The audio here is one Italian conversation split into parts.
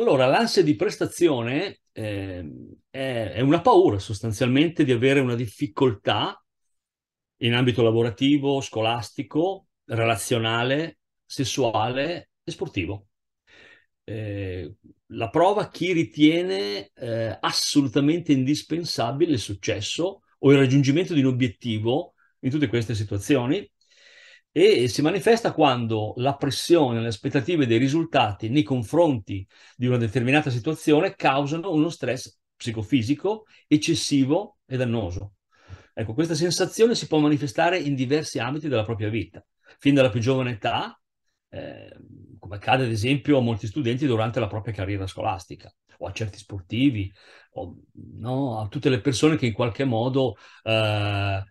Allora, l'ansia di prestazione eh, è, una paura sostanzialmente di avere una difficoltà in ambito lavorativo, scolastico, relazionale, sessuale e sportivo. Eh, la prova chi ritiene eh, assolutamente indispensabile il successo o il raggiungimento di un obiettivo in tutte queste situazioni e si manifesta quando la pressione, le aspettative dei risultati nei confronti di una determinata situazione causano uno stress psicofisico eccessivo e dannoso. Ecco, questa sensazione si può manifestare in diversi ambiti della propria vita, fin dalla più giovane età, eh, come accade ad esempio a molti studenti durante la propria carriera scolastica, o a certi sportivi, o no, a tutte le persone che in qualche modo eh,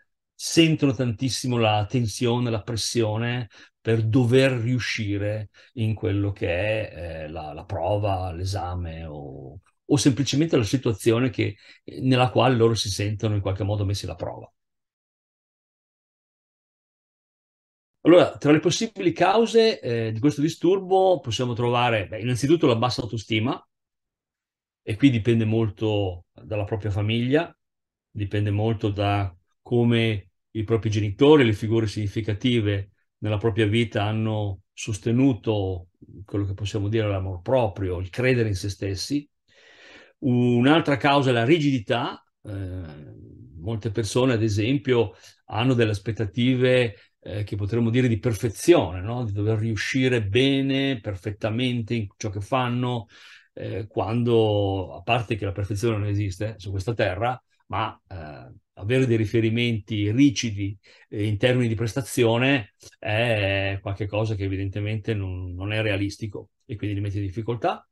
sentono tantissimo la tensione, la pressione per dover riuscire in quello che è eh, la, la, prova, l'esame o, o, semplicemente la situazione che, eh, nella quale loro si sentono in qualche modo messi alla prova. Allora, tra le possibili cause eh, di questo disturbo possiamo trovare beh, innanzitutto la bassa autostima, e qui dipende molto dalla propria famiglia, dipende molto da come i propri genitori, le figure significative nella propria vita hanno sostenuto quello che possiamo dire l'amor proprio, il credere in se stessi. Un'altra causa è la rigidità. Eh, molte persone, ad esempio, hanno delle aspettative eh, che potremmo dire di perfezione, no? di dover riuscire bene, perfettamente in ciò che fanno, eh, quando, a parte che la perfezione non esiste eh, su questa terra, ma eh, avere dei riferimenti rigidi eh, in termini di prestazione è qualcosa che evidentemente non, non, è realistico e quindi li mette in difficoltà.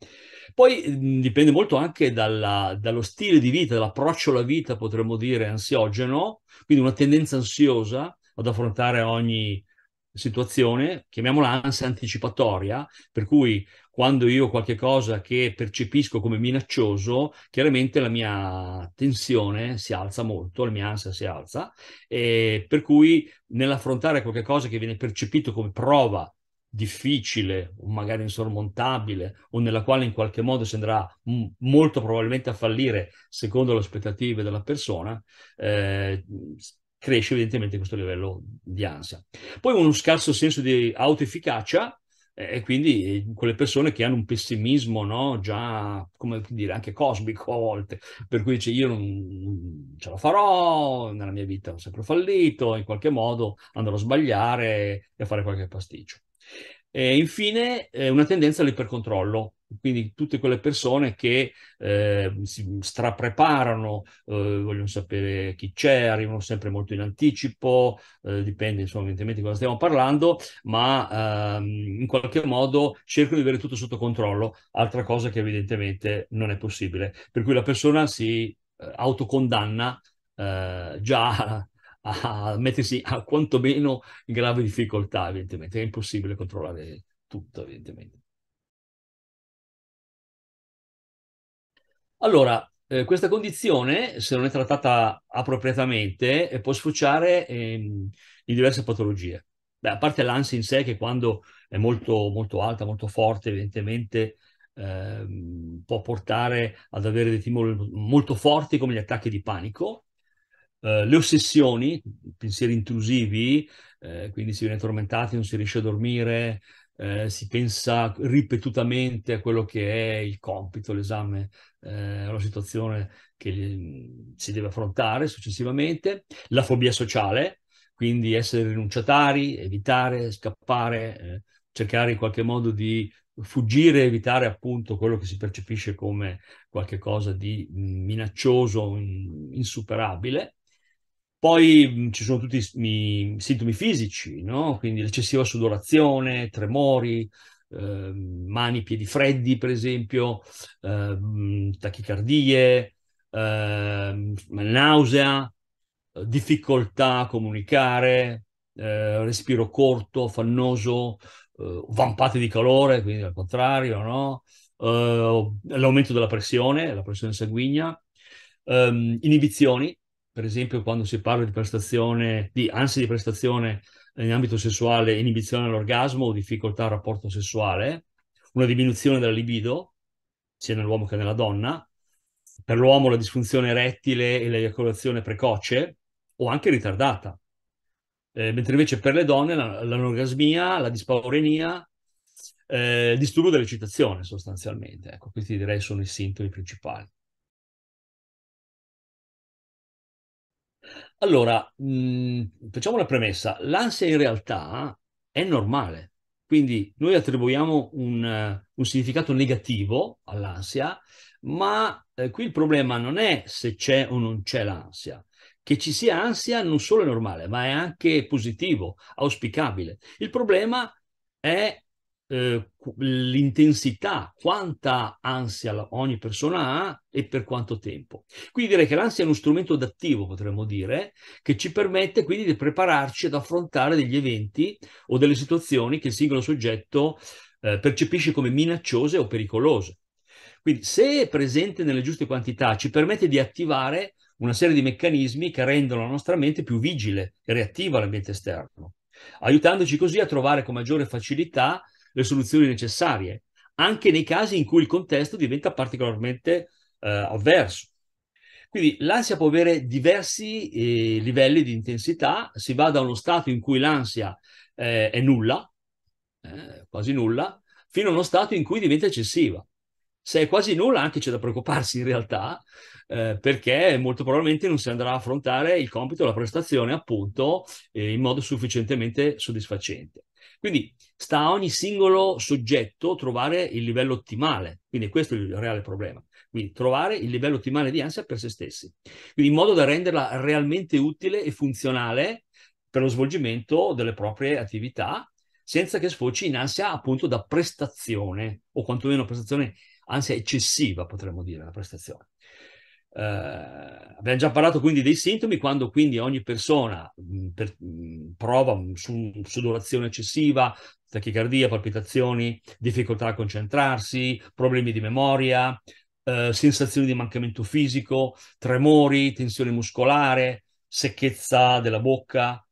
Poi mh, mm, dipende molto anche dalla, dallo stile di vita, dall'approccio alla vita, potremmo dire, ansiogeno, quindi una tendenza ansiosa ad affrontare ogni situazione, chiamiamola ansia anticipatoria, per cui quando io ho qualche cosa che percepisco come minaccioso, chiaramente la mia tensione si alza molto, la mia ansia si alza, e per cui nell'affrontare qualche cosa che viene percepito come prova difficile o magari insormontabile o nella quale in qualche modo si andrà m- molto probabilmente a fallire secondo le aspettative della persona, eh, cresce evidentemente questo livello di ansia. Poi uno scarso senso di autoefficacia eh, e quindi quelle persone che hanno un pessimismo no, già, come dire, anche cosmico a volte, per cui dice io non ce la farò, nella mia vita ho sempre fallito, in qualche modo andrò a sbagliare e a fare qualche pasticcio. E infine eh, una tendenza all'ipercontrollo, quindi tutte quelle persone che eh, si strapreparano, eh, vogliono sapere chi c'è, arrivano sempre molto in anticipo, eh, dipende insomma evidentemente di cosa stiamo parlando, ma ehm, in qualche modo cercano di avere tutto sotto controllo, altra cosa che evidentemente non è possibile, per cui la persona si eh, autocondanna eh, già a mettersi a quantomeno in grave difficoltà, evidentemente, è impossibile controllare tutto, evidentemente. Allora, eh, questa condizione, se non è trattata appropriatamente, eh, può sfociare ehm, in diverse patologie. Beh, a parte l'ansia in sé, che quando è molto, molto alta, molto forte, evidentemente ehm, può portare ad avere dei timori molto forti come gli attacchi di panico. Eh, le ossessioni, pensieri intrusivi, eh, quindi si viene tormentati, non si riesce a dormire, eh, si pensa ripetutamente a quello che è il compito, l'esame, eh, la situazione che mm, si deve affrontare successivamente, la fobia sociale, quindi essere rinunciatari, evitare, scappare, eh, cercare in qualche modo di fuggire, evitare appunto quello che si percepisce come qualcosa di mm, minaccioso, in, insuperabile. Poi ci sono tutti i, sintomi fisici, no? quindi l'eccessiva sudorazione, tremori, eh, mani, piedi freddi, per esempio, ehm, ehm, eh, tachicardie, eh, nausea, difficoltà a comunicare, eh, respiro corto, fannoso, eh, vampate di calore, quindi al contrario, no? Eh, l'aumento della pressione, la pressione sanguigna, ehm, inibizioni per esempio quando si parla di prestazione, di ansia di prestazione in ambito sessuale, inibizione all'orgasmo o difficoltà al rapporto sessuale, una diminuzione della libido, sia nell'uomo che nella donna, per l'uomo la disfunzione erettile e l'eiaculazione precoce o anche ritardata, eh, mentre invece per le donne la, l'anorgasmia, la dispaurenia, eh, disturbo dell'eccitazione sostanzialmente. Ecco, questi direi sono i sintomi principali. Allora, mh, mm, facciamo una premessa. L'ansia in realtà è normale, quindi noi attribuiamo un, eh, un significato negativo all'ansia, ma eh, qui il problema non è se c'è o non c'è l'ansia. Che ci sia ansia non solo è normale, ma è anche positivo, auspicabile. Il problema è eh, l'intensità, quanta ansia ogni persona ha e per quanto tempo. Quindi direi che l'ansia è uno strumento adattivo, potremmo dire, che ci permette quindi di prepararci ad affrontare degli eventi o delle situazioni che il singolo soggetto eh, percepisce come minacciose o pericolose. Quindi se è presente nelle giuste quantità ci permette di attivare una serie di meccanismi che rendono la nostra mente più vigile e reattiva all'ambiente esterno, aiutandoci così a trovare con maggiore facilità le soluzioni necessarie, anche nei casi in cui il contesto diventa particolarmente eh, avverso. Quindi l'ansia può avere diversi eh, livelli di intensità, si va da uno stato in cui l'ansia eh, è nulla, eh, quasi nulla, fino a uno stato in cui diventa eccessiva. Se è quasi nulla anche c'è da preoccuparsi in realtà, eh, perché molto probabilmente non si andrà a affrontare il compito, la prestazione appunto eh, in modo sufficientemente soddisfacente. Quindi sta a ogni singolo soggetto trovare il livello ottimale. Quindi questo è il reale problema. Quindi trovare il livello ottimale di ansia per se stessi. Quindi in modo da renderla realmente utile e funzionale per lo svolgimento delle proprie attività senza che sfoci in ansia appunto da prestazione o quantomeno prestazione ansia eccessiva potremmo dire la prestazione. Eh, abbiamo già parlato quindi dei sintomi, quando quindi ogni persona mh, mm, per, mh, mm, prova su, sudorazione eccessiva, tachicardia, palpitazioni, difficoltà a concentrarsi, problemi di memoria, eh, sensazioni di mancamento fisico, tremori, tensione muscolare, secchezza della bocca,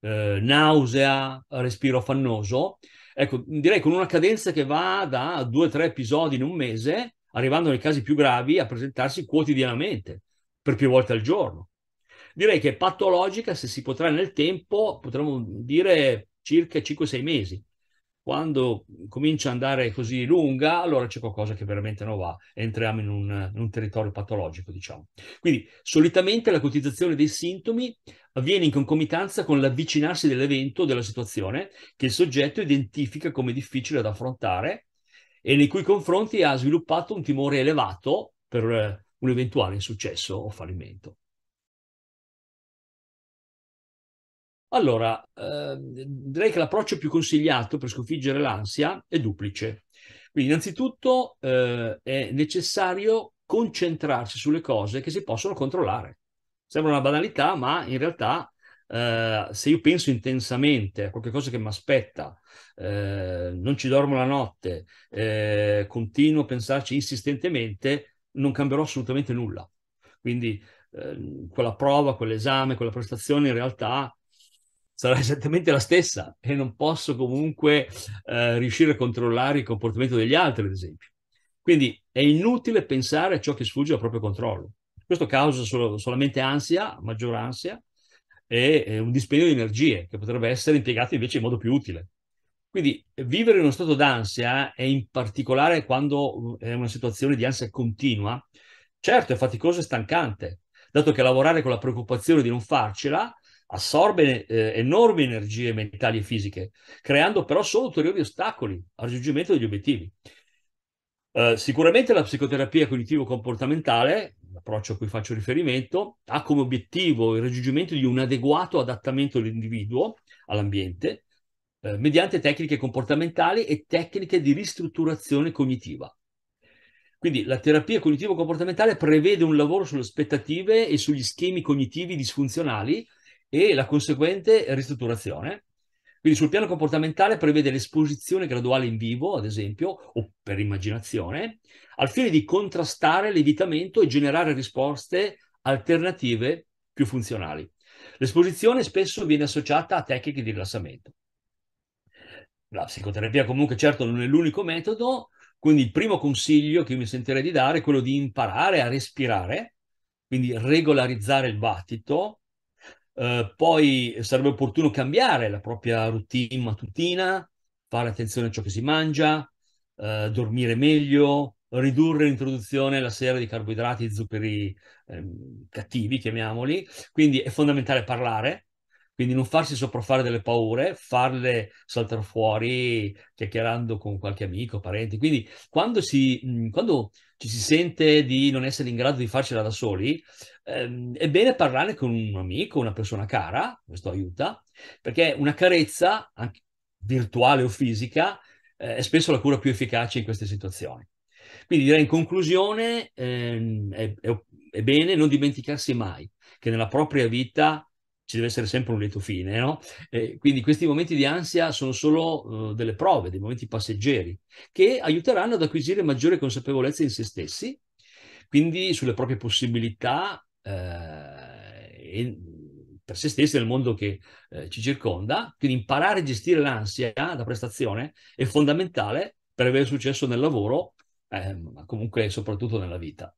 eh, nausea, respiro affannoso. Ecco, direi con una cadenza che va da due o tre episodi in un mese arrivando nei casi più gravi a presentarsi quotidianamente, per più volte al giorno. Direi che è patologica, se si potrà nel tempo, potremmo dire circa 5-6 mesi. Quando comincia ad andare così lunga, allora c'è qualcosa che veramente non va, entriamo in un, in un territorio patologico, diciamo. Quindi solitamente la cotizzazione dei sintomi avviene in concomitanza con l'avvicinarsi dell'evento, della situazione, che il soggetto identifica come difficile da affrontare e nei cui confronti ha sviluppato un timore elevato per eh, un eventuale insuccesso o fallimento. Allora, eh, direi che l'approccio più consigliato per sconfiggere l'ansia è duplice. Quindi, innanzitutto, eh, è necessario concentrarsi sulle cose che si possono controllare. Sembra una banalità, ma in realtà eh, se io penso intensamente a qualcosa che mi aspetta, eh, non ci dormo la notte, eh, continuo a pensarci insistentemente, non cambierò assolutamente nulla. Quindi ehm, quella prova, quell'esame, quella prestazione in realtà sarà esattamente la stessa e non posso comunque eh, riuscire a controllare il comportamento degli altri, ad esempio. Quindi è inutile pensare a ciò che sfugge al proprio controllo. Questo causa solo, solamente ansia, maggior ansia, e un dispendio di energie che potrebbe essere impiegato invece in modo più utile. Quindi vivere in uno stato d'ansia e in particolare quando è una situazione di ansia continua, certo è faticoso e stancante, dato che lavorare con la preoccupazione di non farcela assorbe eh, enormi energie mentali e fisiche, creando però solo ulteriori ostacoli al raggiungimento degli obiettivi. Eh, sicuramente la psicoterapia cognitivo-comportamentale, l'approccio a cui faccio riferimento, ha come obiettivo il raggiungimento di un adeguato adattamento dell'individuo all'ambiente uh, mediante tecniche comportamentali e tecniche di ristrutturazione cognitiva. Quindi la terapia cognitivo-comportamentale prevede un lavoro sulle aspettative e sugli schemi cognitivi disfunzionali e la conseguente ristrutturazione quindi sul piano comportamentale prevede l'esposizione graduale in vivo, ad esempio, o per immaginazione, al fine di contrastare l'evitamento e generare risposte alternative più funzionali. L'esposizione spesso viene associata a tecniche di rilassamento. La psicoterapia comunque certo non è l'unico metodo, quindi il primo consiglio che mi sentirei di dare è quello di imparare a respirare, quindi regolarizzare il battito, eh, poi sarebbe opportuno cambiare la propria routine mattutina, fare attenzione a ciò che si mangia, eh, dormire meglio, ridurre l'introduzione la sera di carboidrati e zuccheri eh, cattivi, chiamiamoli. Quindi è fondamentale parlare, quindi non farsi sopraffare delle paure, farle saltare fuori chiacchierando con qualche amico, parenti. Quindi quando, si, quando ci si sente di non essere in grado di farcela da soli, ehm, è bene parlare con un amico, una persona cara, questo aiuta, perché una carezza, anche virtuale o fisica, eh, è spesso la cura più efficace in queste situazioni. Quindi direi in conclusione, ehm, è, è, è bene non dimenticarsi mai che nella propria vita ci deve essere sempre un lieto fine, no? eh, quindi questi momenti di ansia sono solo uh, delle prove, dei momenti passeggeri, che aiuteranno ad acquisire maggiore consapevolezza in se stessi, quindi sulle proprie possibilità eh, per se stessi nel mondo che eh, ci circonda. Quindi imparare a gestire l'ansia da prestazione è fondamentale per avere successo nel lavoro, eh, ma comunque soprattutto nella vita.